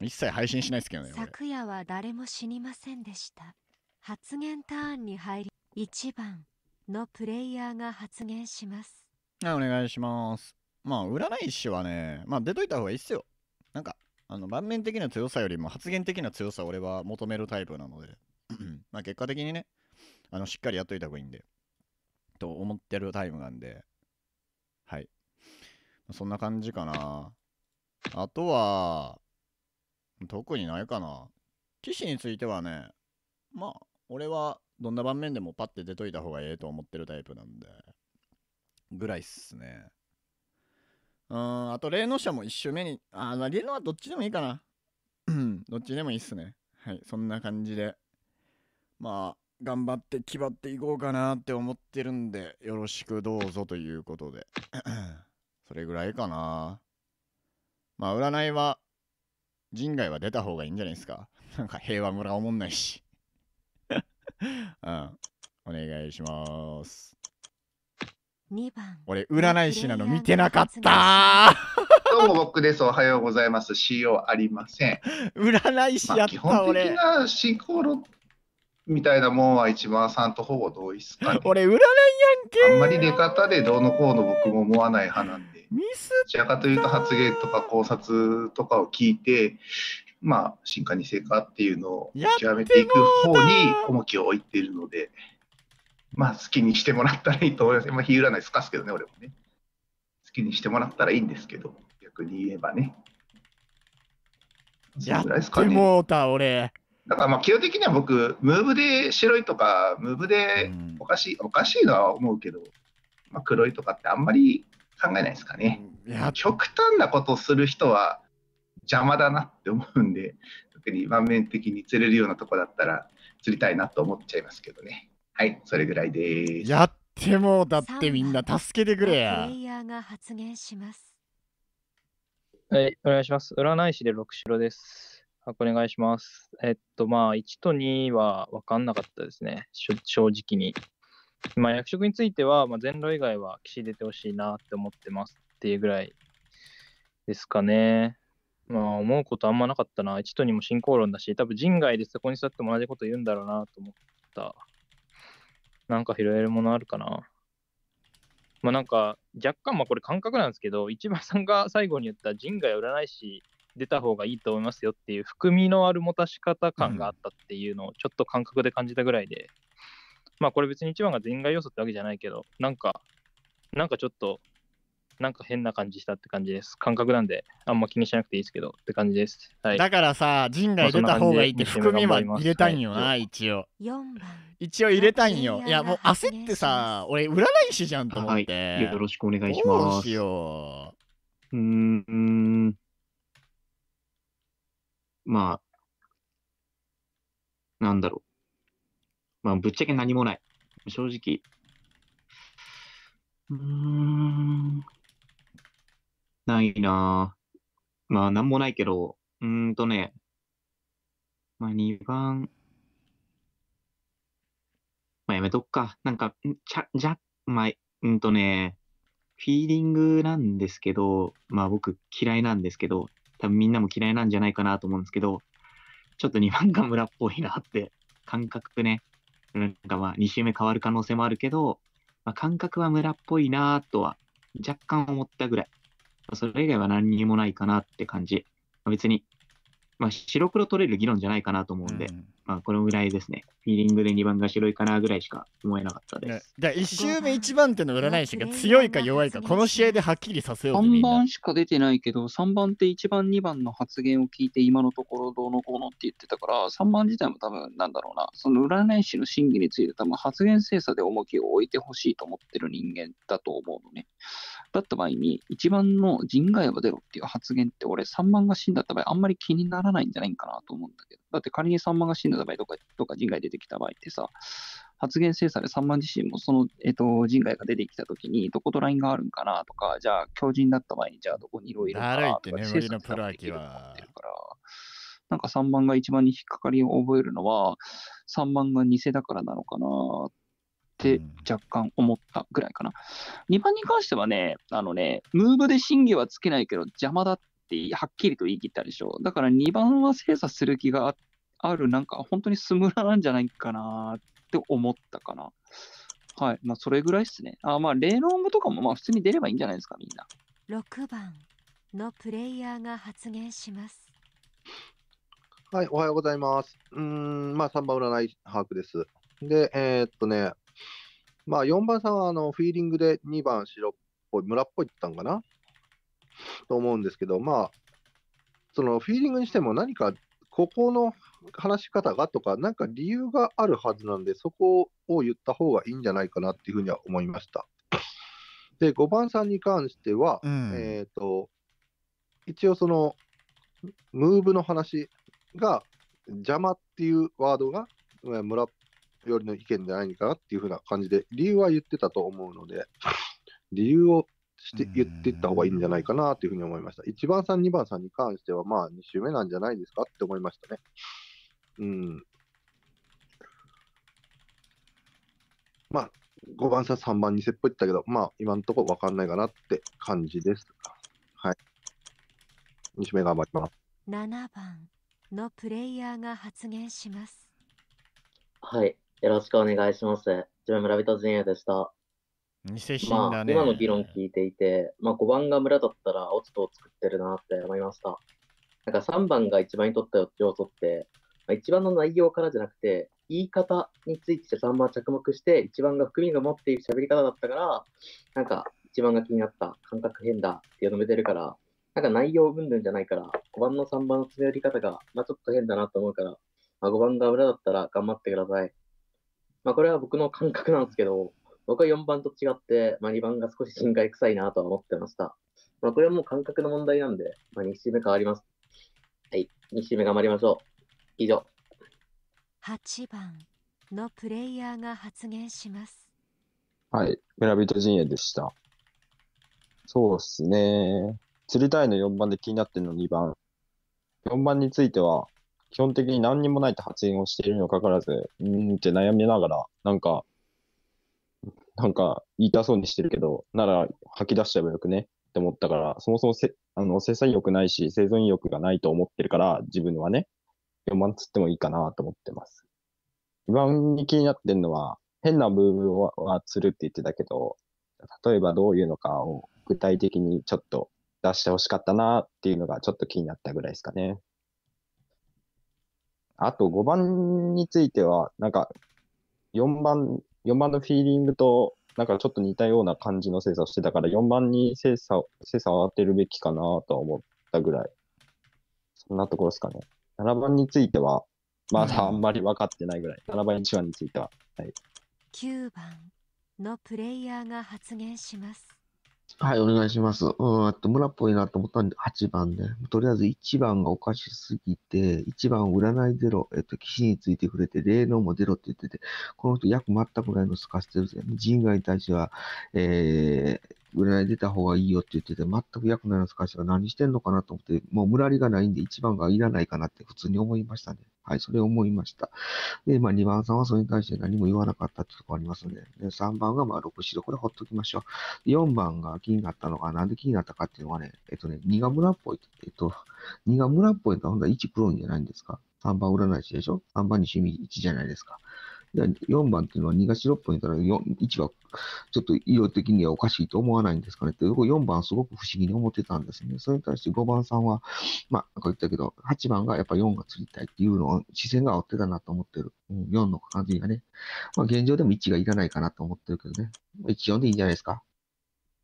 一切配信しないですけどね昨夜は誰も死にませんでした発言ターンに入り1番のプレイヤーが発言しますはいお願いしますまあ占い師はねまあ出といた方がいいっすよなんかあの盤面的な強さよりも発言的な強さ俺は求めるタイプなので まあ結果的にねあのしっかりやっといた方がいいんでと思ってるタイムなんではいそんな感じかなあとは特にないかな。騎士についてはね、まあ、俺はどんな盤面でもパッて出といた方がええと思ってるタイプなんで、ぐらいっすね。うん、あと、霊能者も一周目に、あ、まあ、霊能はどっちでもいいかな。どっちでもいいっすね。はい、そんな感じで。まあ、頑張って気張っていこうかなって思ってるんで、よろしくどうぞということで。それぐらいかな。まあ、占いは人外は出た方がいいんじゃないですか。なんか平和村おもんないし。うん。お願いします。2番俺、占い師なの見てなかった どうも僕です。おはようございます。仕様ありません。占い師やった、まあ、基本的な進行みたいなもんは一番さんとほぼ同意っすか、ね、俺、占いやんけあんまり出方でどうのこうの僕も思わない派なんで。ミスどちらかというと発言とか考察とかを聞いて、まあ、進化に成果っていうのを極めていく方に重きを置いているので、まあ、好きにしてもらったらいいと思います。まあ、日占いすかすけどね、俺もね。好きにしてもらったらいいんですけど、逆に言えばね。やってもうた、俺。だからまあ基本的には僕、ムーブで白いとか、ムーブでおかしい、うん、おかしいのは思うけど、まあ、黒いとかってあんまり考えないですかね。いや極端なことをする人は邪魔だなって思うんで特に盤面的に釣れるようなとこだったら釣りたいなと思っちゃいますけどね。はい、それぐらいです。やってもだってみんな助けてくれや。レイヤーが発言します。はい、お願いします。占い師で六白です。お願いします。えっと、まあ、1と2は分かんなかったですね。正直に。まあ、役職については、まあ、全路以外は岸出てほしいなって思ってますっていうぐらいですかね。まあ、思うことあんまなかったな。一とにも進行論だし、多分人外でそこに座っても同じこと言うんだろうなと思った。なんか拾えるものあるかな。まあなんか、若干まあこれ感覚なんですけど、一番さんが最後に言った人外占い師出た方がいいと思いますよっていう含みのある持たし方感があったっていうのをちょっと感覚で感じたぐらいで、まあこれ別に一番が全外要素ってわけじゃないけど、なんか、なんかちょっと、なんか変な感じしたって感じです。感覚なんで、あんま気にしなくていいですけどって感じです。はい、だからさ、陣入れた方がいいって含みは入れたんよな、はい、一応。一応入れたんよ。いや、もう焦ってさ、俺、占い師じゃんと思って。はい、よろしくお願いします。どうしよう。うん。まあ、なんだろう。まあ、ぶっちゃけ何もない。正直。うーん。ないなまあ、なんもないけど、うんとね、まあ、2番、まあ、やめとくか。なんか、ちゃ、じゃ、まあ、うんとね、フィーリングなんですけど、まあ僕嫌いなんですけど、多分みんなも嫌いなんじゃないかなと思うんですけど、ちょっと2番が村っぽいなって、感覚ね。なんかまあ2周目変わる可能性もあるけど、まあ、感覚は村っぽいなとは若干思ったぐらい。それ以外は何にもないかなって感じ。別にまあ、白黒取れる議論じゃないかなと思うんで、うん、まあ、このぐらいですね。フィーリングで2番が白いかなぐらいしか思えなかったです。だ1周目1番手の占い師が強いか弱いか、この試合ではっきりさせよう3番しか出てないけど、3番って1番、2番の発言を聞いて、今のところどうのこうのって言ってたから、3番自体も多分なんだろうな、その占い師の審議について、多分発言精査で重きを置いてほしいと思ってる人間だと思うのね。だった場合に、一番の人外は出ろっていう発言って、俺、3万が死んだった場合、あんまり気にならないんじゃないかなと思うんだけど、だって仮に3万が死んだ場合とか、とか人外出てきた場合ってさ、発言精査で3万自身もその、えっと、人外が出てきたときに、どことラインがあるんかなとか、じゃあ、強人だった場合に、じゃあ、どこにいろいろあるとか、精査のプロアキなんか3番が一番に引っかかりを覚えるのは、3番が偽だからなのかなっって若干思ったぐらいかな。うん、2番に関してはね、あのね、ムーブで審議はつけないけど邪魔だってはっきりと言い切ったでしょ。だから2番は精査する気がある、なんか本当にスムラなんじゃないかなって思ったかな。はい、まあそれぐらいっすね。あまあレーロングとかもまあ普通に出ればいいんじゃないですか、みんな。6番のプレイヤーが発言します。はい、おはようございます。うん、まあ3番占い把握です。で、えー、っとね、まあ、4番さんはあのフィーリングで2番白っぽい、村っぽいって言ったんかなと思うんですけど、まあ、そのフィーリングにしても何かここの話し方がとか、なんか理由があるはずなんで、そこを言った方がいいんじゃないかなっていうふうには思いました。で、5番さんに関しては、うん、えっ、ー、と、一応その、ムーブの話が、邪魔っていうワードが村っよりの意見ゃないかっていうふうな感じで、理由は言ってたと思うので、理由をして言っていった方がいいんじゃないかなというふうに思いました。1番さん、2番さんに関しては、まあ、2周目なんじゃないですかって思いましたね。うん。まあ、5番さん、3番にせっぽいったけど、まあ、今のところ分かんないかなって感じです。はい。2周目頑張ります。7番のプレイヤーが発言します。はい。よろしくお願いします。自分、村人陣営でした。偽品だね、まあ、今の議論聞いていて、まあ、5番が村だったら、オチトを作ってるなって思いました。なんか3番が1番にとった要素って、まあ、1番の内容からじゃなくて、言い方について3番着目して、1番が含みが持っている喋り方だったから、なんか1番が気になった、感覚変だっていうのめてるから、なんか内容云々じゃないから、5番の3番の詰め寄り方が、まあ、ちょっと変だなと思うから、まあ、5番が村だったら頑張ってください。まあ、これは僕の感覚なんですけど、僕は4番と違って、まあ、2番が少し心外臭いなとは思ってました。まあ、これはもう感覚の問題なんで、まあ、2周目変わります。はい、2周目頑張りましょう。以上。8番のプレイヤーが発言します。はい、村人陣営でした。そうっすね。釣りたいの4番で気になってるの2番。4番については、基本的に何にもないって発言をしているにもかかわらず、うーんって悩みながら、なんか、なんか言いたそうにしてるけど、なら吐き出しちゃえばよくねって思ったから、そもそもせあの生産欲ないし、生存意欲がないと思ってるから、自分はね、4番つってもいいかなと思ってます。一番に気になってんのは、変な部分ははするって言ってたけど、例えばどういうのかを具体的にちょっと出してほしかったなっていうのがちょっと気になったぐらいですかね。あと5番については、なんか4番、4番のフィーリングと、なんかちょっと似たような感じの精査をしてたから、4番に精査精査を当てるべきかなと思ったぐらい。そんなところですかね。7番については、まだあんまり分かってないぐらい。7番、1番については。はい、9番のプレイヤーが発言します。はい、お願いします。うん、と村っぽいなと思ったんで、8番で、ね。とりあえず1番がおかしすぎて、1番占いゼロ、えっと、騎士についてくれて、霊能もゼロって言ってて、この人約全くないの透かしてるぜ、人外に対しては、えー、占い出た方がいいよって言ってて、全く役ないの透かしては何してんのかなと思って、もう村りがないんで1番がいらないかなって普通に思いましたね。はい、それを思いました。で、まあ、2番さんはそれに対して何も言わなかったってとこありますね。で、3番がまあ、6、白、これほっときましょう。4番が気になったのが、なんで気になったかっていうのはね、えっとね、2が村っぽい。えっと、2が村っぽいと、は、ほんとは1黒いんじゃないんですか ?3 番占い師でしょ ?3 番に趣味1じゃないですか。4番っていうのは2が6本いたら1はちょっと色的にはおかしいと思わないんですかねって、僕4番すごく不思議に思ってたんですね。それに対して5番さんは、まあ、なんか言ったけど、8番がやっぱ4が釣りたいっていうのを視線が合ってたなと思ってる。うん、4の感じがね。まあ現状でも1がいらないかなと思ってるけどね。1、4でいいんじゃないですか。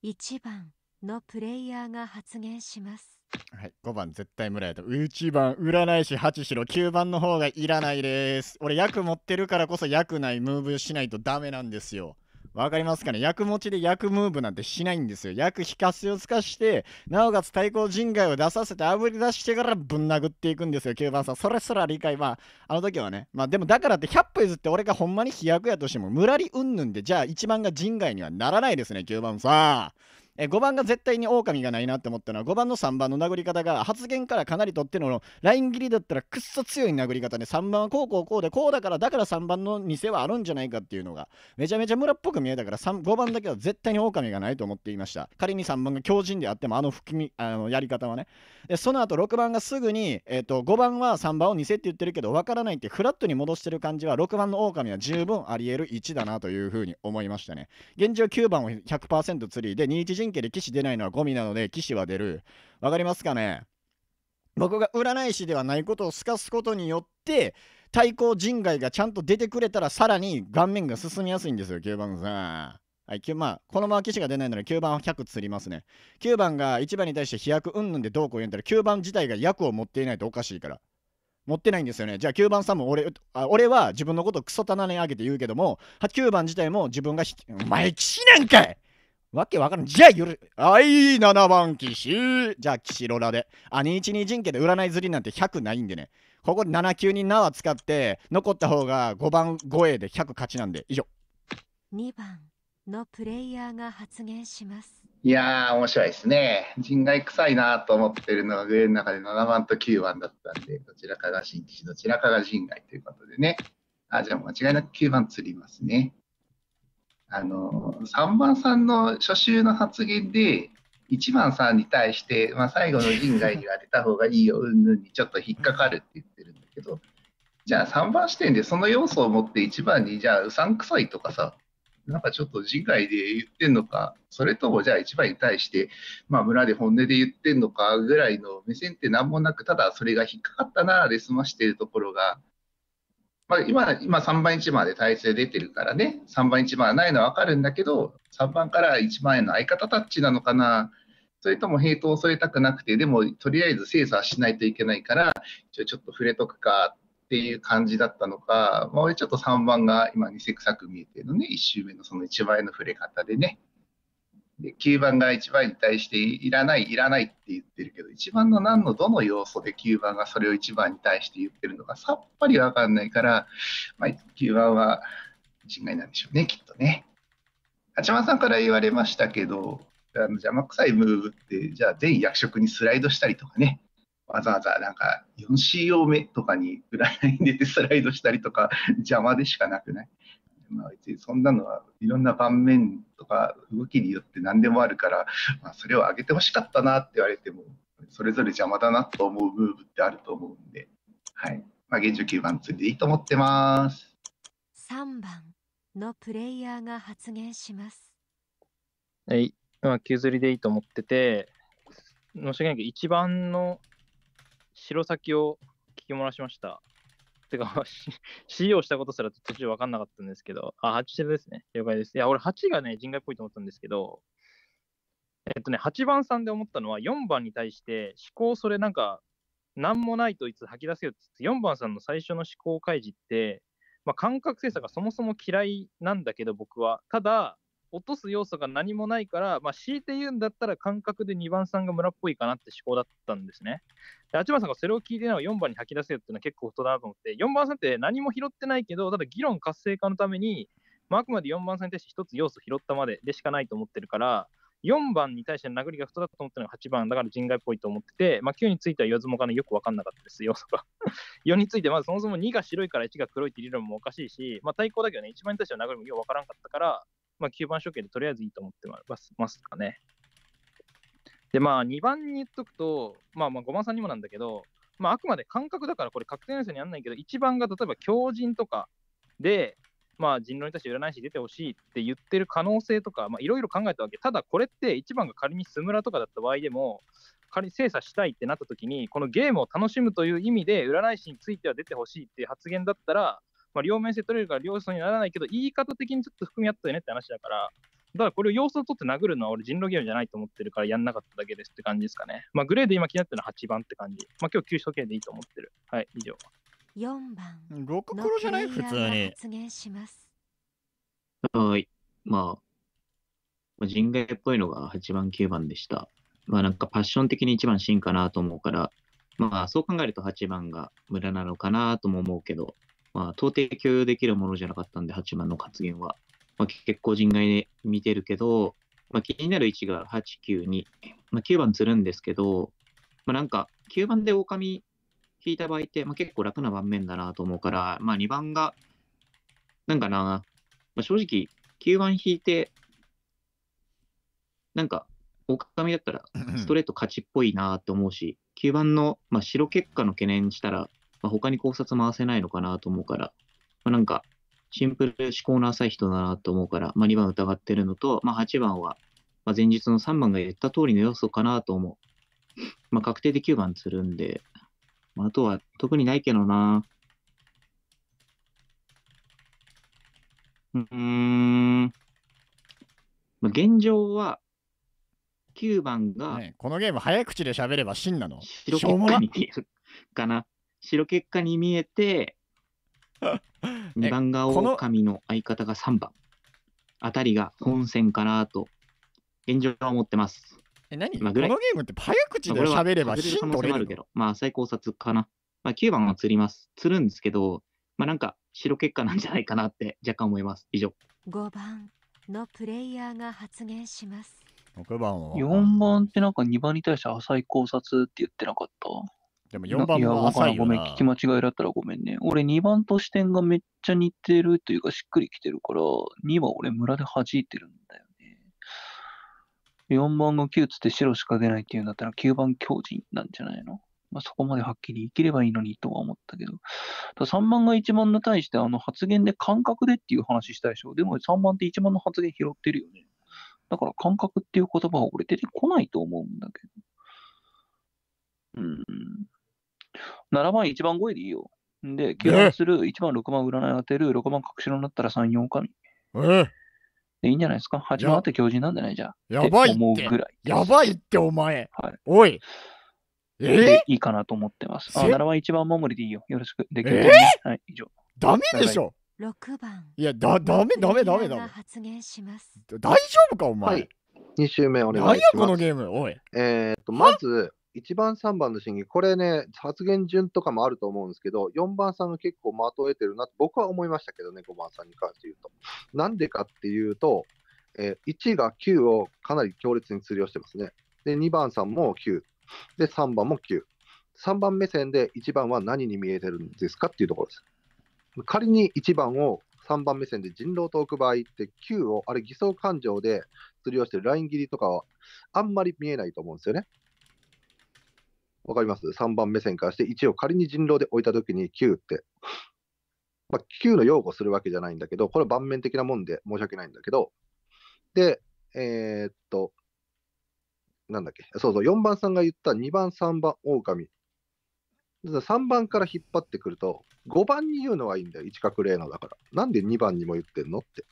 1番。のプレイヤーが発言します。はい、5番絶対無理だと1番占い師8しろ9番の方がいらないです俺役持ってるからこそ役ないムーブしないとダメなんですよわかりますかね役持ちで役ムーブなんてしないんですよ役引かせをつかしてなおかつ対抗人外を出させてあぶり出してからぶん殴っていくんですよ9番さんそれすら理解まああの時はねまあでもだからって100歩譲って俺がほんまに飛躍やとしても無理りうんぬんでじゃあ1番が人外にはならないですね9番さんえ5番が絶対に狼がないなって思ったのは5番の3番の殴り方が発言からかなりとってのライン切りだったらくっそ強い殴り方で、ね、3番はこうこうこうでこうだからだから3番の偽はあるんじゃないかっていうのがめちゃめちゃ村っぽく見えたから5番だけは絶対に狼がないと思っていました仮に3番が強靭であってもあのみあのやり方はねでその後6番がすぐに、えーと、5番は3番を偽って言ってるけど分からないってフラットに戻してる感じは6番の狼は十分あり得る1だなというふうに思いましたね現状9番を100%釣りで2 1神経で騎士出ないのはゴミなので、騎士は出る。わかりますかね僕が占い師ではないことを透かすことによって、対抗人外がちゃんと出てくれたら、さらに顔面が進みやすいんですよ、9番さん。はい、9まあ、このまま騎士が出ないなら9番は100釣りますね。9番が1番に対して飛躍うんぬんでどうこう言うんだら9番自体が役を持っていないとおかしいから。持ってないんですよね。じゃあ9番さんも俺あ俺は自分のことクソ棚に上げて言うけども、9番自体も自分が、お前騎士なんかいわけわからん。じゃあ、よる。はい、7番、騎士。じゃあ、岸ロラで。あ、212陣形で占い釣りなんて100ないんでね。ここ7人に縄使って、残った方が5番5 a で100勝ちなんで、以上。2番のプレイヤーが発言します。いやー、面白いですね。人外臭いなと思ってるのは、上の中で7番と9番だったんで、どちらかが新騎士、どちらかが人外ということでね。あ、じゃあ間違いなく9番釣りますね。あの3番さんの初週の発言で1番さんに対して、まあ、最後の陣外に当てた方がいいようんぬんにちょっと引っかかるって言ってるんだけどじゃあ3番視点でその要素を持って1番にじゃあうさんくさいとかさなんかちょっと人外で言ってんのか、それともじゃあ1番に対して、まあ村で本音で言ってんのかぐらいの目線って何もなく、ただそれが引っかかったなで済ましてるところが、まあ、今、今3番1番で体制出てるからね、3番1番はないのは分かるんだけど、3番から1番への相方タッチなのかな、それともヘイトを恐れたくなくて、でもとりあえず精査しないといけないから、ちょっと触れとくかっていう感じだったのか、まあ、俺ちょっと3番が今、偽臭く見えてるのね、1周目のその1番への触れ方でね。で9番が1番に対していらないいらないって言ってるけど1番の何のどの要素で9番がそれを1番に対して言ってるのかさっぱりわかんないから、まあ、9番は人外なんでしょうねきっとね。八幡さんから言われましたけどあの邪魔くさいムーブってじゃあ全役職にスライドしたりとかねわざわざなんか 4C 用目とかに占いに出てスライドしたりとか邪魔でしかなくないまあ、別にそんなのはいろんな盤面とか動きによって何でもあるから、まあ、それを上げてほしかったなって言われてもそれぞれ邪魔だなと思うムーブってあると思うんで、はいまあ、現状9番釣りでいいと思ってます。3番のプレイヤーが発言します。はい、まあ、9釣りでいいと思ってて、申し訳ないけど、1番の白先を聞き漏らしました。てか、C を したことすら途中分かんなかったんですけど、あ、8ですね。了解です。いや、俺8がね、人外っぽいと思ったんですけど、えっとね、8番さんで思ったのは、4番に対して思考、それなんか、なんもないといつ吐き出せよって、4番さんの最初の思考開示って、まあ、感覚精査がそもそも嫌いなんだけど、僕は。ただ、落とす要素が何もないから、まあ、強いて言うんだったら感覚で2番さんが村っぽいかなって思考だったんですね。で、八番さんがそれを聞いてないの4番に吐き出せよっていうのは結構太だだと思って、4番さんって何も拾ってないけど、ただ議論活性化のために、まあ、あくまで4番さんに対して1つ要素拾ったまででしかないと思ってるから、4番に対しての殴りが太だったと思ったのが8番だから人外っぽいと思ってて、まあ、9については言つもよく分かんなかったです、要素が。4 についてまずそもそも2が白いから1が黒いって理論もおかしいし、まあ、対抗だけどね、1番に対しては殴りもよく分からんかったから、まあ、9番初見でとりあえずいいと思ってますかね。で、まあ、2番に言っとくと、まあ、まあ5番さんにもなんだけど、まあ、あくまで感覚だからこれ確定のやつにやんないけど、1番が例えば強人とかで、まあ、人狼に対して占い師出てほしいって言ってる可能性とか、いろいろ考えたわけ。ただ、これって1番が仮に須村とかだった場合でも、仮に精査したいってなった時に、このゲームを楽しむという意味で、占い師については出てほしいっていう発言だったら、まあ、両面性取れるから両層にならないけど、言い方的にちょっと含み合ったよねって話だから、だからこれを要素を取って殴るのは俺人狼ゲームじゃないと思ってるからやんなかっただけですって感じですかね。まあ、グレーで今気になってるのは8番って感じ。まあ、今日9初刑でいいと思ってる。はい、以上。4番。6黒じゃない普通に。します。はい。まあ、まあ、人外っぽいのが8番、9番でした。まあなんかパッション的に1番ンかなと思うから、まあそう考えると8番が無駄なのかなとも思うけど、まあ、到底許容できるものじゃなかったんで、八番の発言は。まあ、結構人外で見てるけど、まあ、気になる位置が8、9、2。まあ、9番釣るんですけど、まあ、なんか、9番で狼引いた場合って、まあ、結構楽な盤面だなと思うから、まあ、2番が、なんかな、まあ、正直、9番引いて、なんか、狼だったら、ストレート勝ちっぽいなと思うし、9番の、まあ、白結果の懸念したら、まあ、他に考察回せないのかなと思うから、まあ、なんか、シンプル思考の浅い人だなと思うから、まあ、2番疑ってるのと、まあ、8番は、まあ、前日の3番が言った通りの要素かなと思う。まあ、確定で9番するんで、まあ、あとは特にないけどな。うん。まあ、現状は、9番が、ね、このゲーム早口で喋れば真なの。白黒に見えるかな。白結果に見えて、2 番が狼の相方が3番。あたりが本線かなと、現状は思ってます。え、何今このゲームって早口で喋ればヒントれるけど、まあ、最高察かな。まあ、9番は釣ります。釣るんですけど、まあ、なんか、白結果なんじゃないかなって若干思います。以上。5番のプレイヤーが発言します。6番は。4番ってなんか2番に対して浅い考察って言ってなかったでも4番も浅いよな。いごめん、聞き間違いだったらごめんね。俺2番と視点がめっちゃ似てるというか、しっくりきてるから、2は俺村で弾いてるんだよね。4番が9つって白しか出ないっていうんだったら9番強人なんじゃないのまあ、そこまではっきり生きればいいのにとは思ったけど、3番が1番に対してあの発言で感覚でっていう話したでしょ。でも3番って1番の発言拾ってるよね。だから感覚っていう言葉は俺出てこないと思うんだけど。うん。7番、1番5位でいいよ。で、9番する、1番、6番占い当てる、6番隠しろになったら3、4神。えー、でいいんじゃないですか ?8 番あって強人なんでないじゃん。やばいって。思うぐらい。やばいってお前。はい、おい。えー、いいかなと思ってます。あ、7番、1番守りでいいよ。よろしく。で、9番、えー、はい、以上。ダメでしょ六番。いや、だ、だめだめだめだめ。発言します大丈夫か、お前。はい、2周目お願いします。何や、このゲーム、おい。えー、っと、まず、1番、3番の審議、これね、発言順とかもあると思うんですけど、4番さんが結構的を得てるなと僕は思いましたけどね、5番さんに関して言うと。なんでかっていうと、えー、1が9をかなり強烈に釣りをしてますね。で、2番さんも9。で、3番も9。3番目線で1番は何に見えてるんですかっていうところです。仮に1番を3番目線で人狼と置く場合って9を、あれ偽装感情で釣りをしてるライン切りとかはあんまり見えないと思うんですよね。わかります ?3 番目線からして1を仮に人狼で置いたときに9って、まあ、9の擁護するわけじゃないんだけど、これは盤面的なもんで申し訳ないんだけど、で、えー、っと、なんだっけ、そうそう、4番さんが言った2番、3番、狼。3番から引っ張ってくると、5番に言うのはいいんだよ、一角例のだから。なんで2番にも言ってんのって。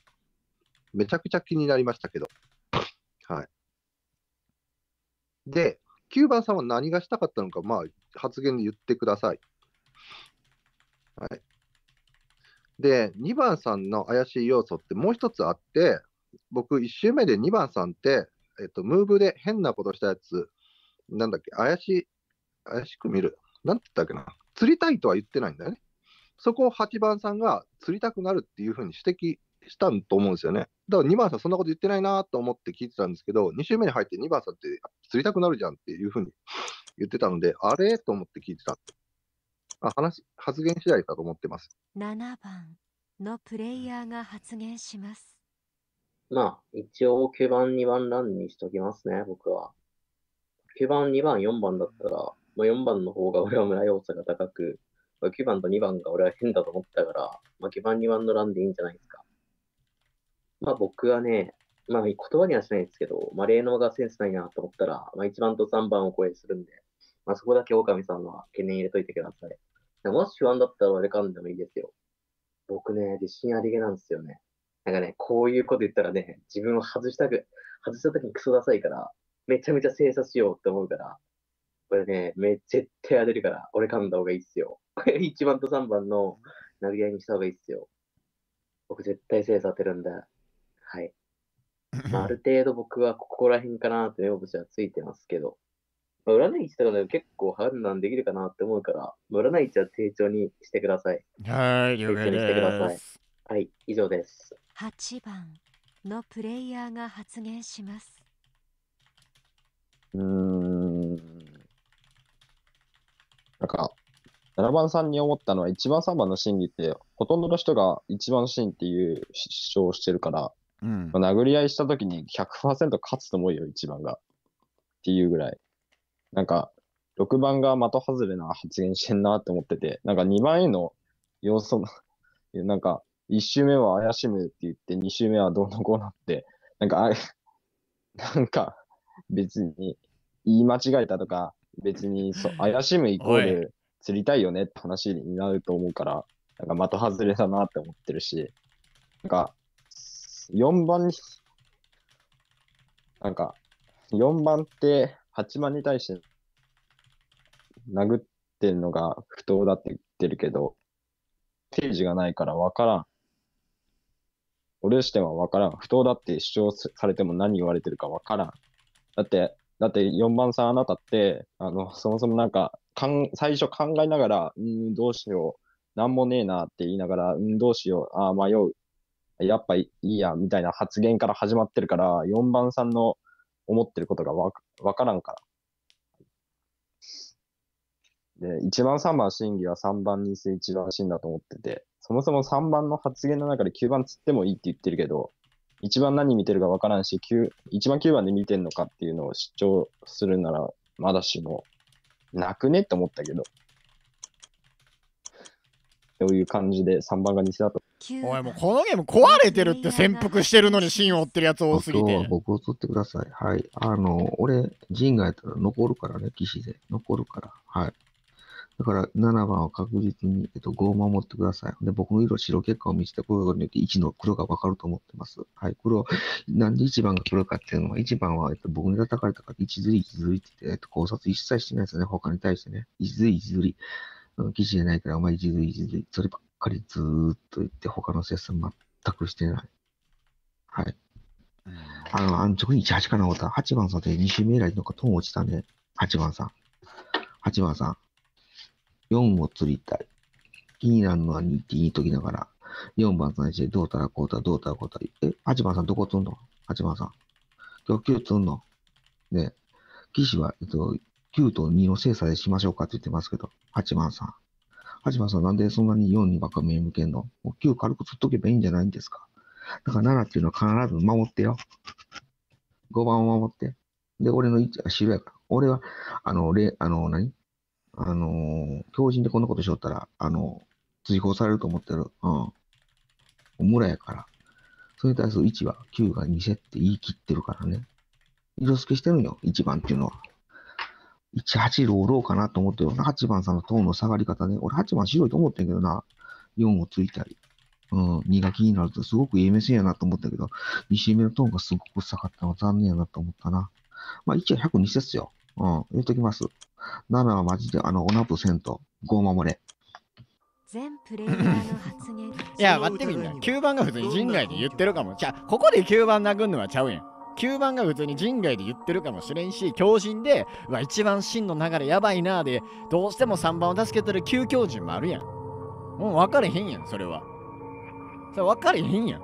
めちゃくちゃ気になりましたけど。はい。で、9番さんは何がしたかったのか、まあ、発言で言ってください。はい。で、2番さんの怪しい要素ってもう一つあって、僕、1周目で2番さんって、えっと、ムーブで変なことしたやつ、なんだっけ、怪しい、怪しく見る。なんて言ったっけな。釣りたいとは言ってないんだよね。そこを8番さんが釣りたくなるっていうふうに指摘したと思うんですよね。だから2番さん、そんなこと言ってないなと思って聞いてたんですけど、2週目に入って2番さんって釣りたくなるじゃんっていうふうに言ってたので、あれと思って聞いてた。あ話発言次第だと思ってます。7番のプレイヤーが発言します。まあ、一応9番、2番ランにしときますね、僕は。9番、2番、4番だったら、まあ、4番の方が俺は村要素が高く、9番と2番が俺は変だと思ったから、まあ、9番、2番のランでいいんじゃないですか。まあ僕はね、まあ言葉にはしないですけど、まあ霊能がセンスないなと思ったら、まあ1番と3番を超えするんで、まあそこだけ狼さんは懸念入れといてください。もし不安だったら割れかんでもいいですよ。僕ね、自信ありげなんですよね。なんかね、こういうこと言ったらね、自分を外したく、外した時にクソダサいから、めちゃめちゃ精査しようって思うから、これね、め、絶対当てるから、俺噛んだ方がいいっすよ。1 番と3番の投げ合いにした方がいいっすよ。僕絶対精査当てるんで。はい。まあ、ある 程度僕はここら辺かなって目星はついてますけど、まあ、占い師とかでも結構判断できるかなって思うから、まあ、占い師は成長にしてください。はい、了解です。してください。はい、以上です。8番のプレイヤーが発言します。うーん。なんか、7番さんに思ったのは、1番3番の心理って、ほとんどの人が1番心っていう主張をしてるから、うん、殴り合いしたときに100%勝つと思うよ、1番が。っていうぐらい。なんか、6番が的外れな発言してんなって思ってて、なんか2番への要素、なんか、1周目は怪しむって言って、2周目はどうのこうなって、なんか、なんか、別に言い間違えたとか、別にそ怪しむイコール釣りたいよねって話になると思うから、なんか的外れだなって思ってるし、なんか、4番に、なんか、4番って8番に対して殴ってるのが不当だって言ってるけど、定時がないから分からん。俺としては分からん。不当だって主張されても何言われてるか分からん。だって、だって4番さんあなたって、あの、そもそもなんか、かん最初考えながら、うん、どうしよう。なんもねえなって言いながら、うん、どうしよう。ああ、迷う。やっぱいいや、みたいな発言から始まってるから、4番さんの思ってることがわわからんから。で、1番、3番審議は3番にて1番審だと思ってて、そもそも3番の発言の中で9番つってもいいって言ってるけど、1番何見てるかわからんし、1番9番で見てんのかっていうのを主張するなら、まだしも、なくねって思ったけど。という感じで3番が偽だとおいもうこのゲーム壊れてるって潜伏してるのに芯を追ってるやつ多すぎて僕を取ってくださいはいあの俺陣がやったら残るからね騎士で残るからはいだから7番は確実に、えっと、5を守ってください。で、僕の色白結果を見せて、これによって1の黒が分かると思ってます。はい。黒、なんで1番が黒かっていうのは、1番は、えっと、僕に叩かれたから1ずり1ずりって言って、えっと、考察一切してないですよね。他に対してね。1ずり1ずり。騎士じゃないから、お前1ずり1ずり。そればっかりずーっと言って、他のセッン全くしてない。はい。あの、安直に18かな思った。8番さんって2周目以来のかトーン落ちたね。8番さん。8番さん。4を釣りたい。気になるのは2って言いときながら。4番さんにして、どうたらこうたらどうたらこうたら。え、8番さんどこ釣んの ?8 番さん。今日9釣んので、騎士は、えっと、9と2の精査でしましょうかって言ってますけど、8番さん。はじまさんなんでそんなに4にばっか目向けんの9軽く釣っとけばいいんじゃないんですかだから7っていうのは必ず守ってよ。5番を守って。で、俺の1は白やから。俺は、あの、れあの何、あのー、強人でこんなことしよったら、あのー、追放されると思ってる。うん。村やから。それに対する1は9が2セって言い切ってるからね。色付けしてるんよ、1番っていうのは。1 8郎おろうかなと思ったよな8番さんのトーンの下がり方ね。俺8番白いと思ったけどな。4をついたり。うん、2が気になるとすごくいい目線やなと思ったけど、2周目のトーンがすごく下がったのは残念やなと思ったな。まあ、1は102節よ。うん、言っときます。7はマジであの、オナプせんと、5を守れ。全プレイヤーの発言いや、待ってみんな。9番が普通に陣外で言ってるかも。じゃあ、ここで9番殴るのはちゃうやん。9番が普通に人外で言ってるかもしれんし、強靭で、うわ、一番真の流れやばいなで、どうしても3番を助けてる急強陣もあるやん。もう分かれへんやん、それは。それ分かれへんやん。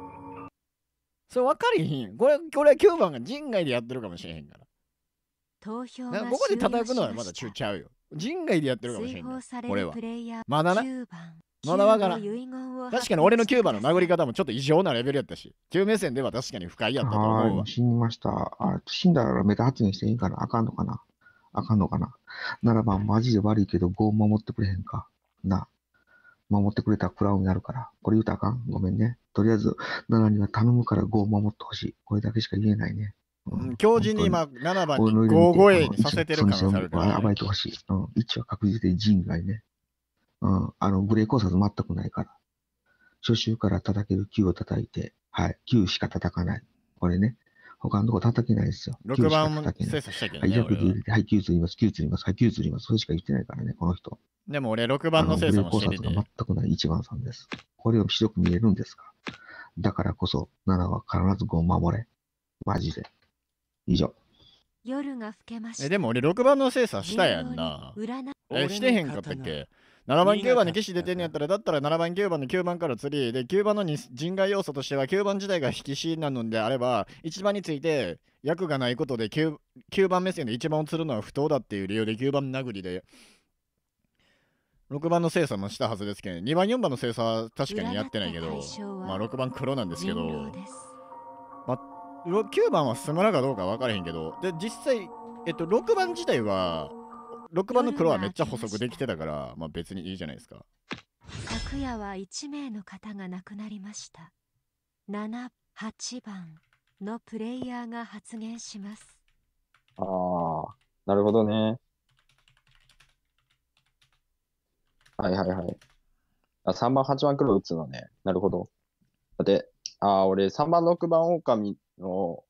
それ分かれへんやん。これ、これは9番が人外でやってるかもしれへんから。投票がここで叩くのはまだ中ちゃうよ。人外でやってるかもしれんから。これは。まだな。まだわからん。確かに俺のキューバの殴り方もちょっと異常なレベルやったし、キュー目線では確かに不快やったと思うわ。死にました。あ死んだらメタ発言していいんかなあかんのかなあかんのかなならばマジで悪いけど、5を守ってくれへんかな。守ってくれたらクラウンになるから。これ言うたらあかんごめんね。とりあえず、7には頼むから5を守ってほしい。これだけしか言えないね。うん、に今、7番に5護衛させてるから、ね、暴いてほしい。1は確実に人外ね。うん、あの、ブレー考察全くないから。初週から叩ける9を叩いて、はい、9しか叩かない。これね。他のとこ叩けないですよ。6番も精査したけどね。はい、9、はい、釣ります、9釣ります、はい、9釣ります。それしか言ってないからね、この人。でも俺、6番の精査もしてが全くない1番さんです。これを白く見えるんですかだからこそ、7は必ず5を守れ。マジで。以上。夜が更けました。え、でも俺、6番の精査したやんな。占え、してへんかったっけ7番9番に騎士出てんやったらだったら7番9番の9番から釣りで9番の人外要素としては9番自体が引き死なのであれば1番について役がないことで 9, 9番目線で1番を釣るのは不当だっていう理由で9番殴りで6番の精査もしたはずですけど2番4番の精査は確かにやってないけどまあ6番黒なんですけどまあ9番は進まなかどうか分からへんけどで実際えっと6番自体は6番の黒はめっちゃ補足できてたから、まあ別にいいじゃないですか。昨夜は1名の方が亡くなりました。7、8番のプレイヤーが発言します。ああ、なるほどね。はいはいはい。あ3番、8番黒打つのね。なるほど。で、あ俺3番、6番狼の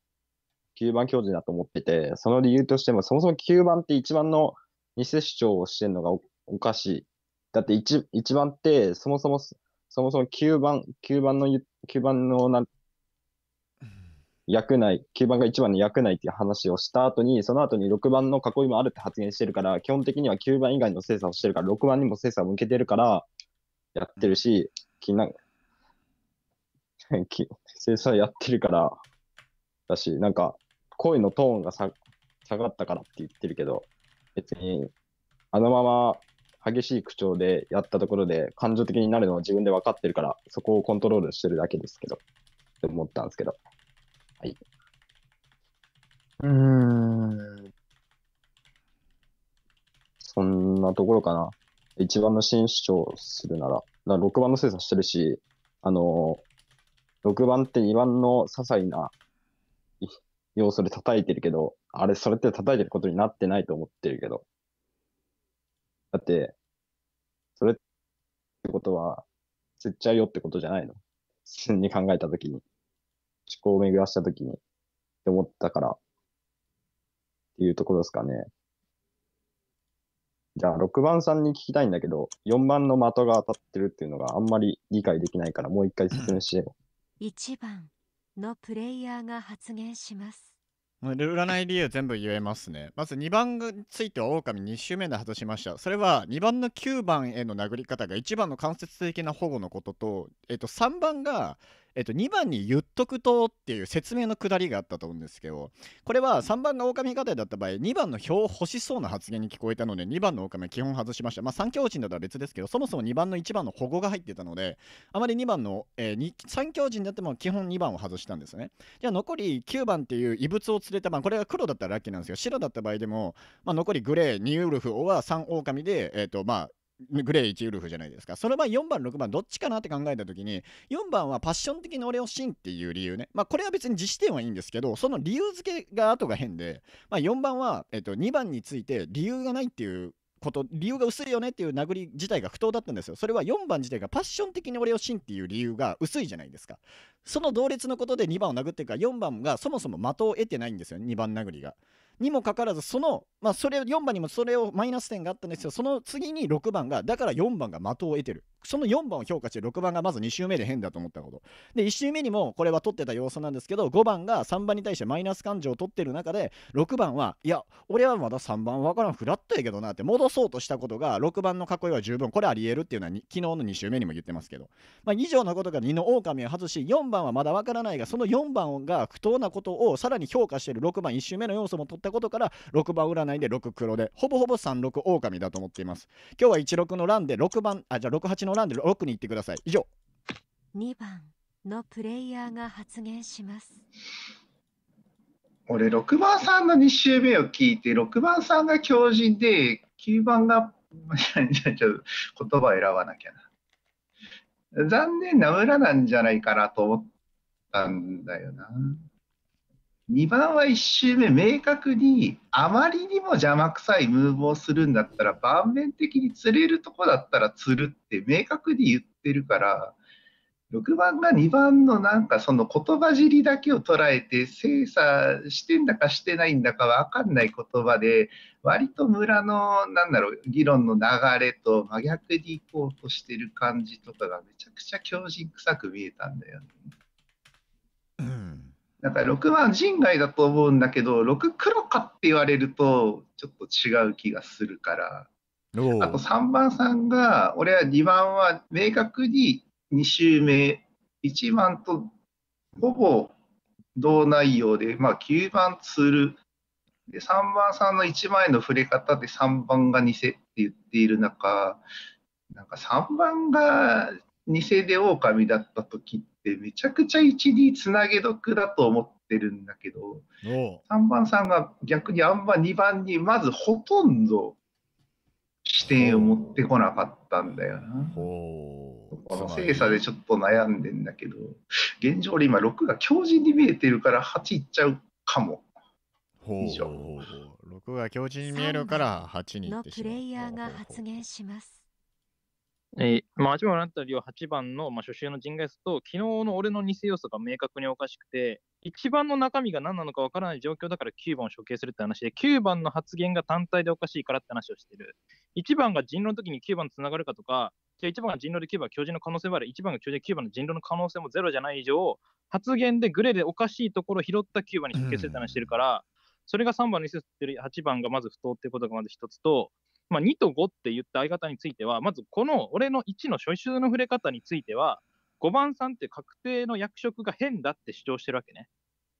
9番教授だと思ってて、その理由としても、そもそも9番って1番の偽主張をしてるのがおかしい。だって一一番って、そもそも、そもそも9番、9番の、9番のな、役内、9番が1番の役内っていう話をした後に、その後に6番の囲いもあるって発言してるから、基本的には9番以外の精査をしてるから、6番にも精査を向けてるから、やってるし、きな、制 裁やってるから、だし、なんか、声のトーンがさ下がったからって言ってるけど、別に、あのまま激しい口調でやったところで感情的になるのは自分で分かってるから、そこをコントロールしてるだけですけど、って思ったんですけど。はい。うーん。そんなところかな。一番の新主張するなら、ら6番の精査してるし、あの6番って2番の些細な要素で叩いてるけど、あれ、それって叩いてることになってないと思ってるけど。だって、それってことは、吸っちゃうよってことじゃないの。普通に考えたときに、思考を巡らしたときに、って思ったから、っていうところですかね。じゃあ、6番さんに聞きたいんだけど、4番の的が当たってるっていうのがあんまり理解できないから、もう一回説明してよ。1番のプレイヤーが発言します。占い理由全部言えますね。まず2番については狼2周目で外しました。それは2番の9番への殴り方が1番の間接的な保護のことと、えっと、3番がえっと、2番に言っとくとっていう説明のくだりがあったと思うんですけど、これは3番が狼方だった場合、2番の票を欲しそうな発言に聞こえたので、2番の狼は基本外しました。まあ、三強人だとは別ですけど、そもそも2番の1番の保護が入ってたので、あまり2番の、えー、三強人だっても基本2番を外したんですね。じゃあ残り9番っていう異物を連れた番、これが黒だったらラッキーなんですよ。白だった場合でも、まあ、残りグレー、ニューウルフ、オは3狼で、えっ、ー、と、まあ、グレー1ウルフじゃないですか。その場合4番、6番、どっちかなって考えた時に、4番はパッション的に俺を信っていう理由ね。まあ、これは別に自主点はいいんですけど、その理由付けが後が変で、まあ、4番は、えっと、2番について理由がないっていうこと、理由が薄いよねっていう殴り自体が不当だったんですよ。それは4番自体がパッション的に俺を信っていう理由が薄いじゃないですか。その同列のことで2番を殴ってるから4番がそもそも的を得てないんですよ、ね、2番殴りが。にもかかわらずその、まあ、それを4番にもそれをマイナス点があったんですよその次に6番がだから4番が的を得てるその4番を評価して6番がまず2周目で変だと思ったこと。で、1周目にもこれは取ってた要素なんですけど、5番が3番に対してマイナス感情を取ってる中で、6番は、いや、俺はまだ3番分からん、フラットやけどなって戻そうとしたことが、6番の囲いは十分、これあり得るっていうのは、昨日の2周目にも言ってますけど、まあ、以上のことが2の狼を外し、4番はまだ分からないが、その4番が不当なことをさらに評価している6番1周目の要素も取ったことから、6番占いで6黒で、ほぼほぼ36狼だと思っています。今日は16のンで6番、あ、じゃあ68のの欄で6に行ってください以上2番のプレイヤーが発言します俺6番さんの2周目を聞いて6番さんが強靭で9番が 言葉を選ばなきゃな残念な裏なんじゃないかなと思ったんだよな。2番は1周目、明確にあまりにも邪魔くさいムーブをするんだったら、盤面的に釣れるとこだったら釣るって明確に言ってるから、6番が2番のなんかその言葉尻だけを捉えて精査してんだかしてないんだかわかんない言葉で割と村のなんだろう議論の流れと真逆にいこうとしてる感じとかがめちゃくちゃ強靭臭く見えたんだよね。うんなんか6は人外だと思うんだけど、6黒かって言われると、ちょっと違う気がするから。あと3番さんが、俺は2番は明確に2周目、1番とほぼ同内容で、まあ9番ツール。で、3番さんの1枚の触れ方で3番が偽って言っている中、なんか3番が偽で狼だった時っってめちゃくちゃ 1D つなげ得だと思ってるんだけど、3番さんが逆にあんま2番にまずほとんど視点を持ってこなかったんだよな。この精査でちょっと悩んでんだけど、現状俺今6が強靭に見えてるから8いっちゃうかも。以上。6が強靭に見えるから8にいってしまう。プレイヤーが発言します。えーまあ、八村だったりは8番の、まあ、初週の陣外すと、昨日の俺の偽要素が明確におかしくて、1番の中身が何なのかわからない状況だから9番を処刑するって話で、9番の発言が単体でおかしいからって話をしてる。1番が人狼の時に9番つながるかとか、じゃあ1番が人狼で9番は教授の可能性もある、1番が教人で9番の人狼の可能性もゼロじゃない以上、発言でグレでおかしいところを拾った9番に処刑するって話してるから、うん、それが3番にすってる8番がまず不当ってことがまず一つと、まあ、2と5って言った相方については、まずこの俺の1の初手の触れ方については、5番さんって確定の役職が変だって主張してるわけね。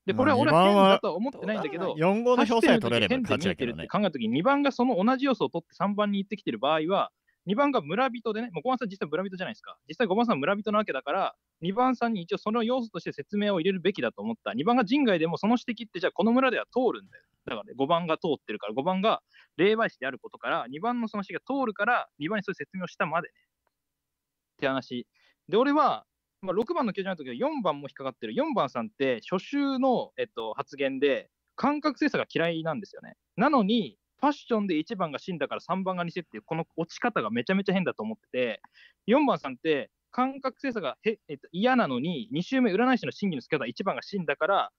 で、これは俺は変だとは思ってないんだけど、4号の表さえ取れれば勝ちだけど、ね、考えたときに2番がその同じ要素を取って3番に行ってきてる場合は、2番が村人でね、もう5番さん実際村人じゃないですか。実際5番さん村人なわけだから、2番さんに一応その要素として説明を入れるべきだと思った。2番が人外でもその指摘ってじゃあこの村では通るんだよ。だからね、5番が通ってるから、5番が霊媒師であることから、2番のその指摘が通るから、2番にそういう説明をしたまでね。って話。で、俺は、まあ、6番の教授の時は4番も引っかかってる。4番さんって、初週の、えっと、発言で、感覚精査が嫌いなんですよね。なのに、ファッションで1番が死んだから3番が偽っていう、この落ち方がめちゃめちゃ変だと思ってて、4番さんって感覚精査がへ、えっと、嫌なのに、2週目、占い師の審議の付け方、1番が死んだから、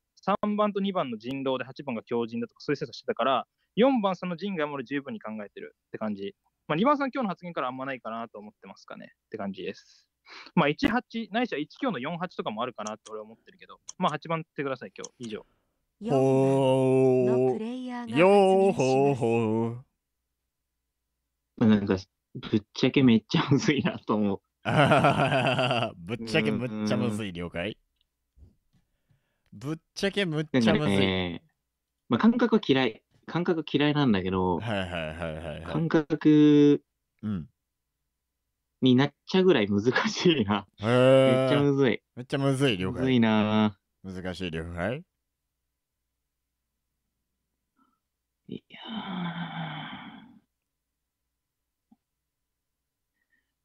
3番と2番の人狼で8番が狂人だとか、そういう精査してたから、4番さんの人外も俺十分に考えてるって感じ。まあ、2番さん、今日の発言からあんまないかなと思ってますかねって感じです。まあ、18、ないしは1強の48とかもあるかなって俺は思ってるけど、まあ、8番ってください、今日。以上。4番のプレイほうほー。なんか、ぶっちゃけめっちゃむずいなと思う。ぶっちゃけむっちゃむずい、了解。ぶっちゃけむっちゃむずい。ね、まあ、感覚は嫌い。感覚嫌いなんだけど、はいはいはいはい、はい、感覚になっちゃうぐらい難しいな。うん、めっちゃむずい。めっちゃむずい、了解。むずいな。難しい、了解。いや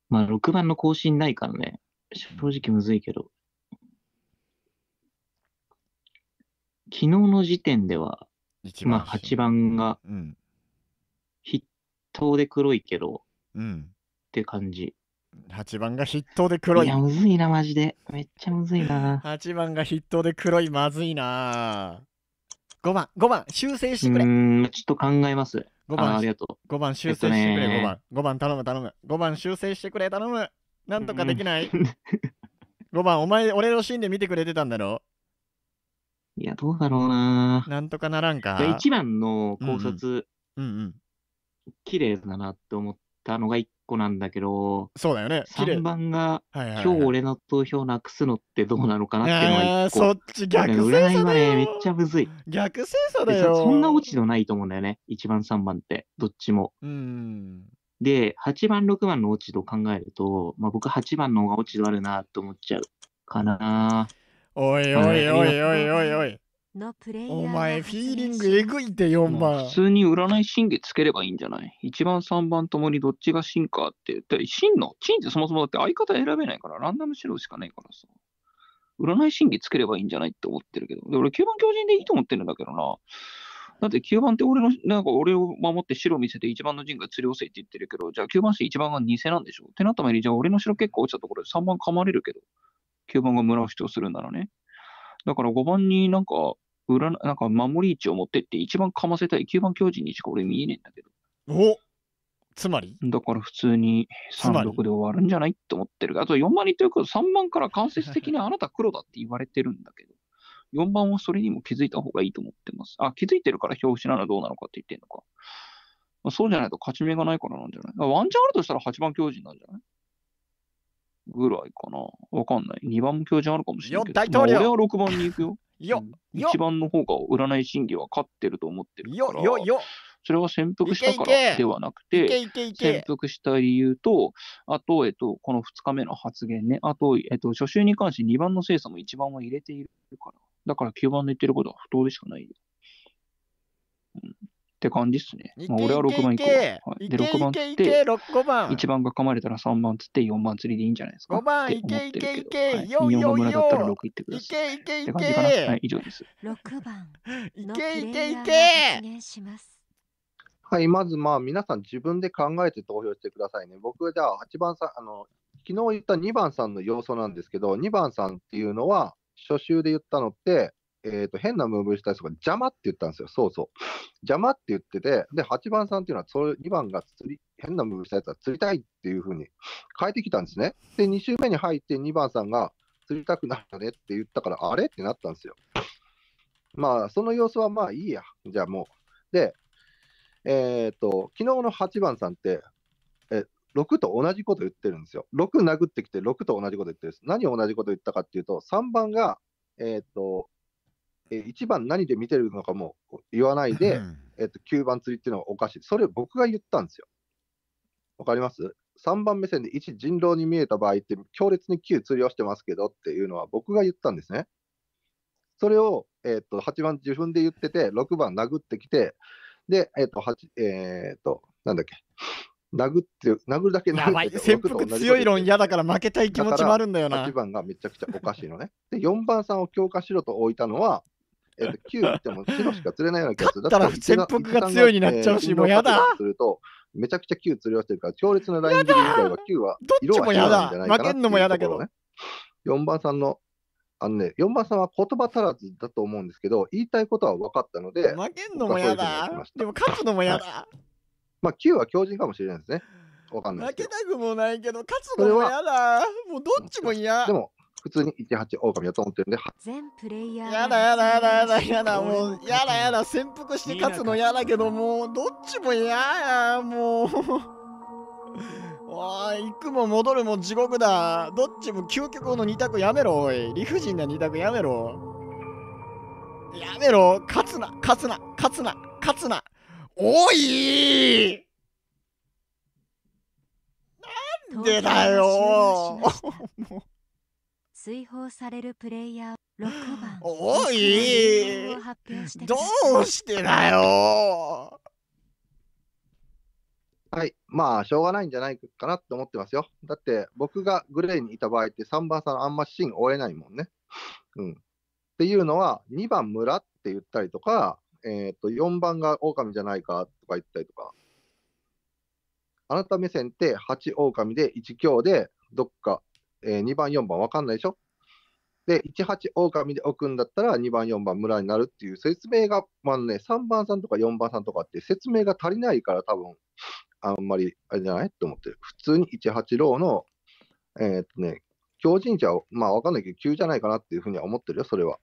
まあ、6番の更新ないからね。正直むずいけど。昨日の時点では、まあ8番が、筆頭で黒いけど、うん、って感じ。8番が筆頭で黒い。いや、むずいな、マジで。めっちゃむずいな。8番が筆頭で黒い、まずいな。5番、五番、修正してくれ。うん、ちょっと考えます。五番、ありがとう。5番、修正してくれ、えっと、5番。五番、頼む、頼む。5番、修正してくれ、頼む。なんとかできない。うん、5番、お前、俺のシーンで見てくれてたんだろう。いや、どうだろうな。なんとかならんか。1番の考察、うんうん。綺、う、麗、んだなって思ったのが1個なんだけど、そうだよね。綺3番が、はい今日俺の投票なくすのってどうなのかなっていうのがあ個。そっち逆ね占いはだね、めっちゃむずい。逆精査だよ。そそんな落ち度ないと思うんだよね。1番、3番って、どっちも。うん。で、8番、6番の落ち度を考えると、まあ、僕8番の方が落ち度あるなと思っちゃうかな。おいおいおいおいおいおい。お前、フィーリングえぐいって4番。普通に占い信下つければいいんじゃない ?1 番、3番ともにどっちが真かって。で真の、真ってそもそもだって相方選べないから、ランダム白しかないからさ。占い信下つければいいんじゃないって思ってるけど。で、俺9番強人でいいと思ってるんだけどな。だって9番って俺の、なんか俺を守って白見せて1番の陣が釣り寄せって言ってるけど、じゃあ9番して1番が偽なんでしょってなった前に、じゃあ俺の白結構落ちたところで3番噛まれるけど、9番が村を主張するならね。だから5番になんか、裏なんか守り位置を持ってって一番かませたい9番巨人にしか俺見えねえんだけど。おつまりだから普通に36で終わるんじゃないって思ってるあと4番にというか3番から間接的にあなた黒だって言われてるんだけど、4 番はそれにも気づいた方がいいと思ってます。あ、気づいてるから表紙ならどうなのかって言ってんのか。まあ、そうじゃないと勝ち目がないからなんじゃないワンチャンあるとしたら8番巨人なんじゃないぐらいかな。わかんない。2番も巨人あるかもしれないけど。大統領俺は6番に行くよ。よよ一番の方が占い審議は勝ってると思ってるからよよよそれは潜伏したからではなくて、潜伏した理由と、あと、えっと、この2日目の発言ね、あと、えっと、初週に関して2番の精査も1番は入れているから、だから9番の言ってることは不当でしかないよ。って感じっすね。まあ、俺は6番いこう。で、6番つって、1番が噛まれたら3番つって、4番釣りでいいんじゃないですか。5番いけいけいけ、4番村だったら6いってください。いけいけいけ、はい、以上です。6番、いけいけいけ。はい、まずまあ皆さん自分で考えて投票してくださいね。僕じゃあ8番さん、あの、昨日言った2番さんの要素なんですけど、2番さんっていうのは、初週で言ったのって、えっ、ー、と、変なムーブしたいとか、邪魔って言ったんですよ。そうそう。邪魔って言ってて、で、8番さんっていうのは、それ2番が釣り、変なムーブしたやつは釣りたいっていうふうに変えてきたんですね。で、2周目に入って2番さんが釣りたくなったねって言ったから、あれってなったんですよ。まあ、その様子はまあいいや。じゃあもう。で、えっ、ー、と、昨日の8番さんって、え、6と同じこと言ってるんですよ。6殴ってきて、6と同じこと言ってるんです。何を同じこと言ったかっていうと、3番が、えっ、ー、と、え1番何で見てるのかも言わないで、うん、えっと、9番釣りっていうのはおかしい。それを僕が言ったんですよ。わかります ?3 番目線で1人狼に見えた場合って強烈に9釣りをしてますけどっていうのは僕が言ったんですね。それを、えっと、8番自分で言ってて、6番殴ってきて、で、えっと、8、えー、っと、なんだっけ。殴って、殴るだけ殴るけ潜伏強い論嫌だから負けたい気持ちもあるんだよな。8番がめちゃくちゃおかしいのね。で、4番さんを強化しろと置いたのは、えっと、9っても白しか釣れないような気がする。だったら潜伏が強いになっちゃうし、もうやだ。するとめちゃくちゃ9釣りをしてるから、強烈なライン切り以外は9はは違うんじ負けんのも嫌だけど。4番さんの、あのね、4番さんは言葉足らずだと思うんですけど、言いたいことは分かったので、負けんのも嫌だ。でも勝つのも嫌だ。まあ9は強靭かもしれないですね。わかんない。負けたくもないけど、勝つのも嫌だ。もうどっちも嫌。でも、普通に18狼をトンってるんで、全プレイヤーやだやだやだやだやだ、もう、やだやだ、潜伏して勝つのやだけど、もう、どっちも嫌や、もう。おい、行くも戻るも地獄だ。どっちも究極の二択やめろ、おい。理不尽な二択やめろ。やめろ、勝つな、勝つな、勝つな、勝つな。おいなんでだよ 追放されるプレイヤー6番おいどうしてだよはいまあしょうがないんじゃないかなって思ってますよだって僕がグレーにいた場合って3番さんあんまシーン追えないもんねうんっていうのは2番村って言ったりとかえっ、ー、と4番が狼じゃないかとか言ったりとかあなた目線って8狼で1強でどっかえー、2番、4番分かんないでしょで、1、8、狼で置くんだったら、2番、4番、村になるっていう説明が、まあね、3番さんとか4番さんとかって説明が足りないから、多分あんまり、あれじゃないと思ってる。普通に1、8、ローの、えー、っとね、強靭者を、まあ分かんないけど、急じゃないかなっていうふうには思ってるよ、それは。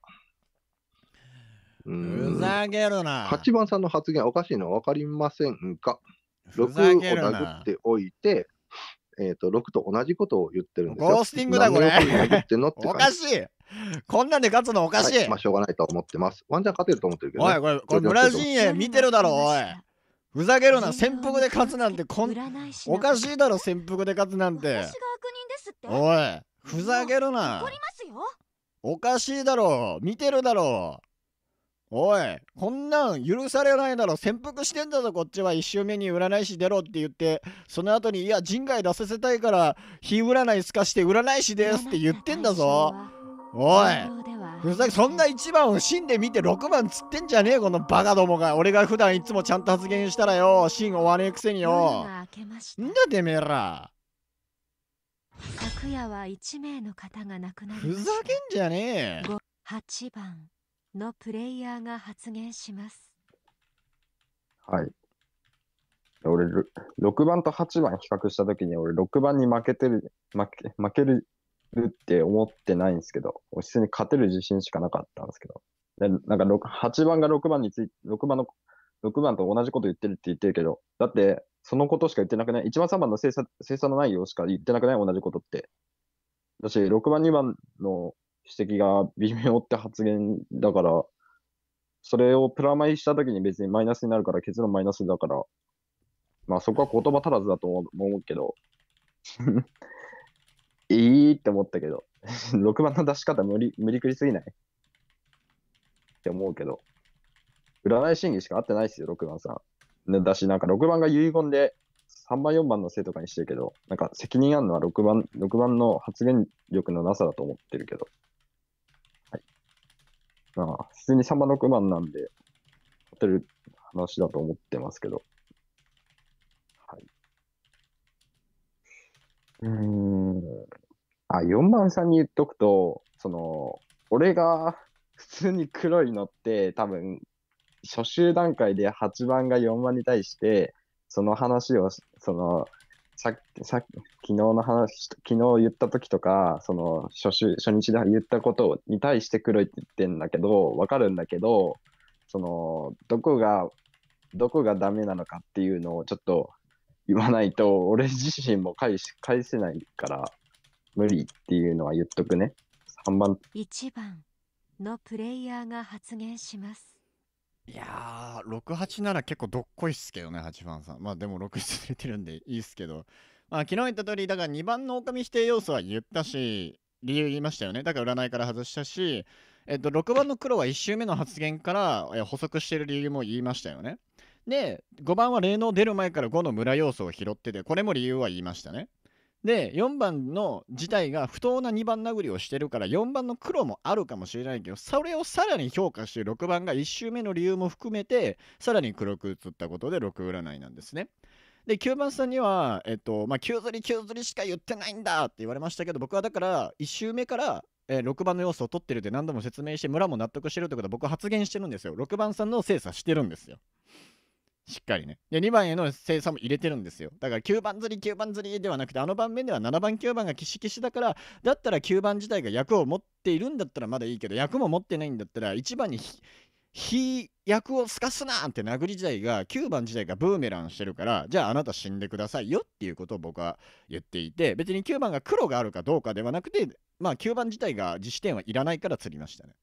ふざけるな。8番さんの発言おかしいの分かりませんか ?6 を殴っておいて、えーと、と6と同じことを言ってるんですよ。ゴースティングだ、これ。おかしい。こんなんで勝つのおかしい。はい、まあ、しょうがないと思ってます。ワンチャン勝てると思ってるけど、ね、おい、これ、これ村陣営見てるだろ、おい。ふざけるな、潜伏で勝つなんてこん、おかしいだろ、潜伏で勝つなんて。おい、ふざけるな。おかしいだろ、見てるだろ。う。おい、こんなん許されないだろ、潜伏してんだぞ、こっちは一周目に占い師出ろって言って、その後に、いや、人外出させたいから、日占いすかして占い師ですって言ってんだぞ。おい、ふざけ、そんな1番を芯で見て6番つってんじゃねえ、このバカどもが。俺が普段いつもちゃんと発言したらよ、芯終わねえくせによ。んだてめえら。昨夜は1名の方が亡くなりふざけんじゃねえ。8番。のプレイヤーが発言します。はい。俺、6番と8番比較したときに、俺、6番に負けてる、負け負けるって思ってないんですけど、普通に勝てる自信しかなかったんですけど、でなんか8番が6番について、6番の、六番と同じこと言ってるって言ってるけど、だって、そのことしか言ってなくない ?1 番3番の精査精査の内容しか言ってなくない同じことって。だし、6番2番の指摘が微妙って発言だから、それをプラマイしたときに別にマイナスになるから結論マイナスだから、まあそこは言葉足らずだと思うけど、いいって思ったけど、6 番の出し方無理無理くりすぎないって思うけど、占い審議しか合ってないですよ、6番さん。だし、なんか6番が遺言で3番、4番のせいとかにしてるけど、なんか責任あるのは6番 ,6 番の発言力のなさだと思ってるけど。まあ、普通に3万6万なんで、当てる話だと思ってますけど。はい。うん。あ、4万さんに言っとくと、その、俺が普通に黒いのって、多分、初週段階で8番が4番に対して、その話を、その、さっき、さっき、昨日の話、昨日言った時とか、その初週、初日で言ったことに対して黒いって言ってんだけど、わかるんだけど、その、どこが、どこがダメなのかっていうのをちょっと言わないと、俺自身も返し、返せないから、無理っていうのは言っとくね。3番。1番のプレイヤーが発言します。いやー、68なら結構どっこいっすけどね、8番さん。まあでも67出てるんでいいっすけど。まあ昨日言った通り、だから2番の狼指定要素は言ったし、理由言いましたよね。だから占いから外したし、えっと、6番の黒は1周目の発言から補足してる理由も言いましたよね。で、5番は霊能出る前から5の村要素を拾ってて、これも理由は言いましたね。で、4番の自体が不当な2番殴りをしてるから、4番の黒もあるかもしれないけど、それをさらに評価して6番が1周目の理由も含めて、さらに黒く映ったことで6占いなんですね。で、9番さんには、えっと、まあ、9釣り9釣りしか言ってないんだって言われましたけど、僕はだから、1周目から、えー、6番の要素を取ってるって何度も説明して、村も納得してるってことは僕は発言してるんですよ。6番さんの精査してるんですよ。しっかりね。で、2番への精査も入れてるんですよ。だから9番釣り、9番釣りではなくて、あの盤面では7番、9番がキシキシだから、だったら9番自体が役を持っているんだったらまだいいけど、役も持ってないんだったら、1番に非役をすかすなーって殴り自体が、9番自体がブーメランしてるから、じゃああなた死んでくださいよっていうことを僕は言っていて、別に9番が黒があるかどうかではなくて、まあ9番自体が自主点はいらないから釣りましたね。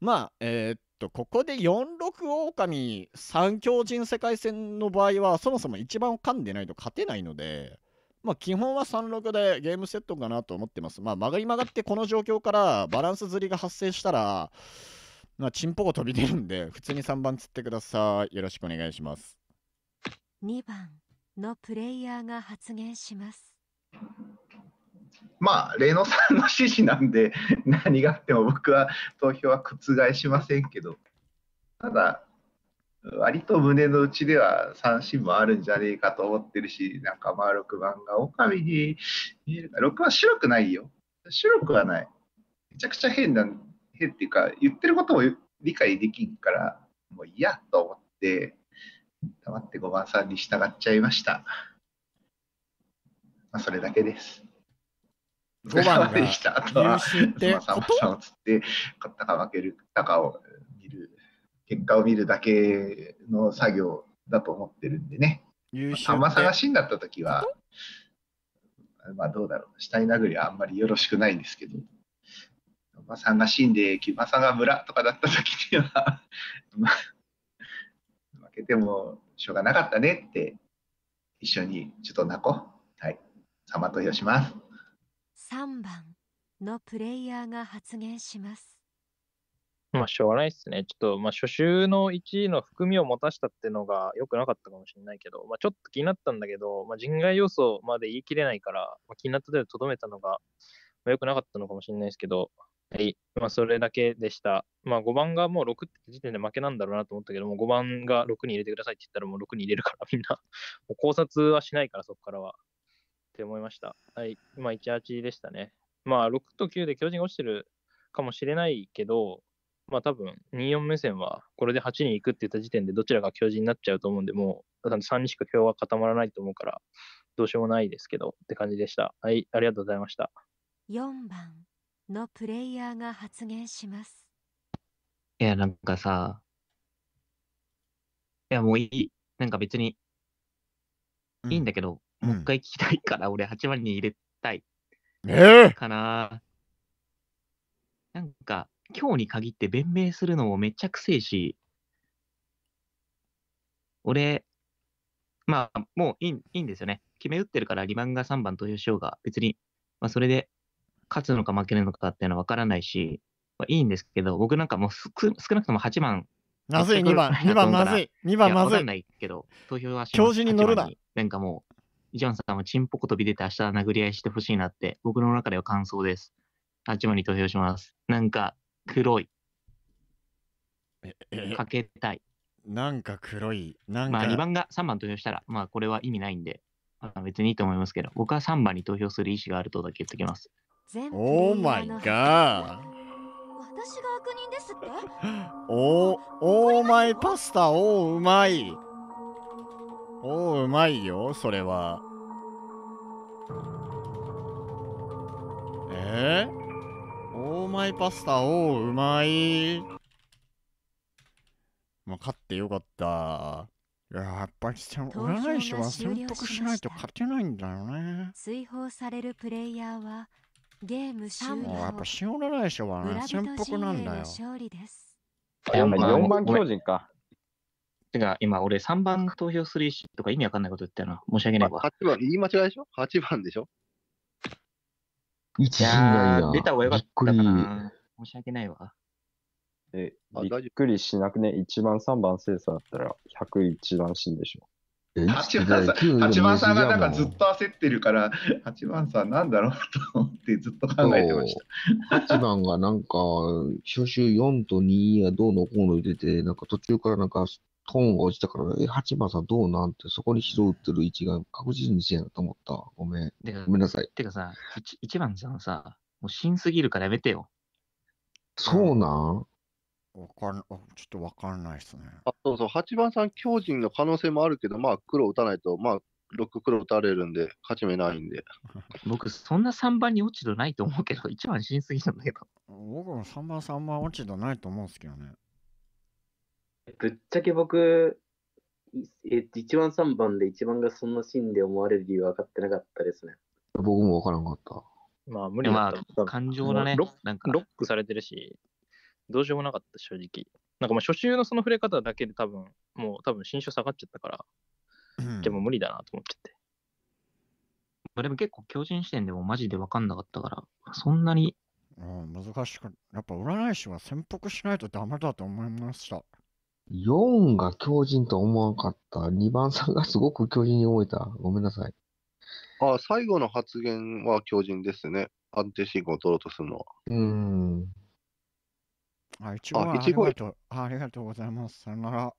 まあ、えー、っと、ここで4、6狼、三強人世界戦の場合は、そもそも1番を噛んでないと勝てないので、まあ、基本は3、6でゲームセットかなと思ってます。まあ、曲がり曲がってこの状況からバランス釣りが発生したら、まあ、チンポが飛び出るんで、普通に3番釣ってください。よろしくお願いします。2番のプレイヤーが発言します。まあ、レノさんの指示なんで、何があっても僕は投票は覆しませんけど、ただ、割と胸の内では三振もあるんじゃねえかと思ってるし、なんかまあ6番が狼に見えるか、6番白くないよ。白くはない。めちゃくちゃ変な、変っていうか、言ってることも理解できんから、もう嫌と思って、黙って5番さんに従っちゃいました。まあ、それだけです。5番が優秀ってをとって勝ったか負けるたかを見る結果を見るだけの作業だと思ってるんでね。優秀まあ、がしんだった時は、まあどうだろう、死体殴りはあんまりよろしくないんですけど、まさんが死んで、木まさんが村とかだった時には まあ、負けてもしょうがなかったねって、一緒にちょっと泣こう。はい。さまとよします。3番のプレイヤーが発言します。まあ、しょうがないですね。ちょっと、まあ、初週の1位の含みを持たしたっていうのが良くなかったかもしれないけど、まあ、ちょっと気になったんだけど、まあ、人外要素まで言い切れないから、まあ、気になった程とどめたのが、まあ、良くなかったのかもしれないですけど、はい、まあ、それだけでした。まあ、5番がもう6って時点で負けなんだろうなと思ったけども、5番が6に入れてくださいって言ったらもう6に入れるからみんな、もう考察はしないからそこからは。って思いました。はい、今18でしたね。まあ6と9で巨人が落ちてるかもしれないけど、まあ多分24目線はこれで8に行くって言った時点でどちらが巨人になっちゃうと思うんで、もう3にしか票は固まらないと思うから、どうしようもないですけどって感じでした。はい、ありがとうございました。4番のプレイヤーが発言します。いや、なんかさ、いや、もういい。なんか別に、いいんだけど、もう一回聞きたいから、俺8割に入れたいえかな。なんか、今日に限って弁明するのもめっちゃくせえし、俺、まあ、もういいいいんですよね。決め打ってるから、リ番ンが3番投票しようが、別に、まあ、それで勝つのか負けるのかっていうのは分からないし、まあ、いいんですけど、僕なんかもう少なくとも8番。まずい、2番、2番まずい、2番まずい。分かんないけど、投票はしま教授に乗るな。なんかもう、ジョンさんはチンポコ飛び出て明日殴り合いしてほしいなって、僕の中では感想です。あちもに投票します。なんか、黒い。かけたい。なんか黒い。なんか。まあ2番が3番投票したら、まあこれは意味ないんで、まあ、別にいいと思いますけど、僕は3番に投票する意思があるとだけ言っときます。オーマイガー私が悪人ですっておおーマイパスタおうまいおおうまいよそれはえー、オーマイパスタおううまいまあ、勝ってよかったいややっぱり占い師は潜伏しないと勝てないんだよね追放されるプレイヤーはゲーム終了やっぱ塩占い師はね潜伏なんだよやっぱ4番巨人かてか、今、俺3番投票する意思とか意味わかんないこと言ったよな。申し訳ないわ。8番、言い間違いでしょ ?8 番でしょ一番や出た方がよかったかな。申し訳ないわ。え、あびっくりしなくね、1番、3番精査だったら101番死んでしょ。八番さん、8番さんがなんかずっと焦ってるから、8番さんなんだろうと思ってずっと考えてました。8番がなんか、初週4と2がどうのこうの出て、なんか途中からなんかトーンが落ちたから、え、八番さんどうなんて、そこに拾うってる位置が確実にせえなと思った。ごめん。ごめんなさい。てかさ、一番さんさ、もう死んすぎるからやめてよ。そうなんわかん、ちょっとわかんないっすね。あ、そうそう、八番さん、強人の可能性もあるけど、まあ、黒打たないと、まあ、6黒打たれるんで、勝ち目ないんで。僕、そんな3番に落ち度ないと思うけど、1番死んすぎなんだけど。僕も3番、3番落ち度ないと思うんですけどね。ぶっちゃけ僕、え1番、3番で1番がそんなシーンで思われる理由は分かってなかったですね。僕も分からんかった。まあ無理だった。まあ、感情だねロなんか。ロックされてるし、どうしようもなかった、正直。なんか初週のその触れ方だけで多分、もう多分新書下がっちゃったから、でも無理だなと思っちゃって。でも結構強靭視点でもマジで分かんなかったから、そんなに。うん、難しく、やっぱ占い師は潜伏しないとダメだと思いました。4が強靭とは思わなかった。2番さんがすごく強靭に思えた。ごめんなさい。あ最後の発言は強靭ですね。安定進行を取ろうとするのは。うん。あ、一応ありがとう。ありがとうございます。さよなら。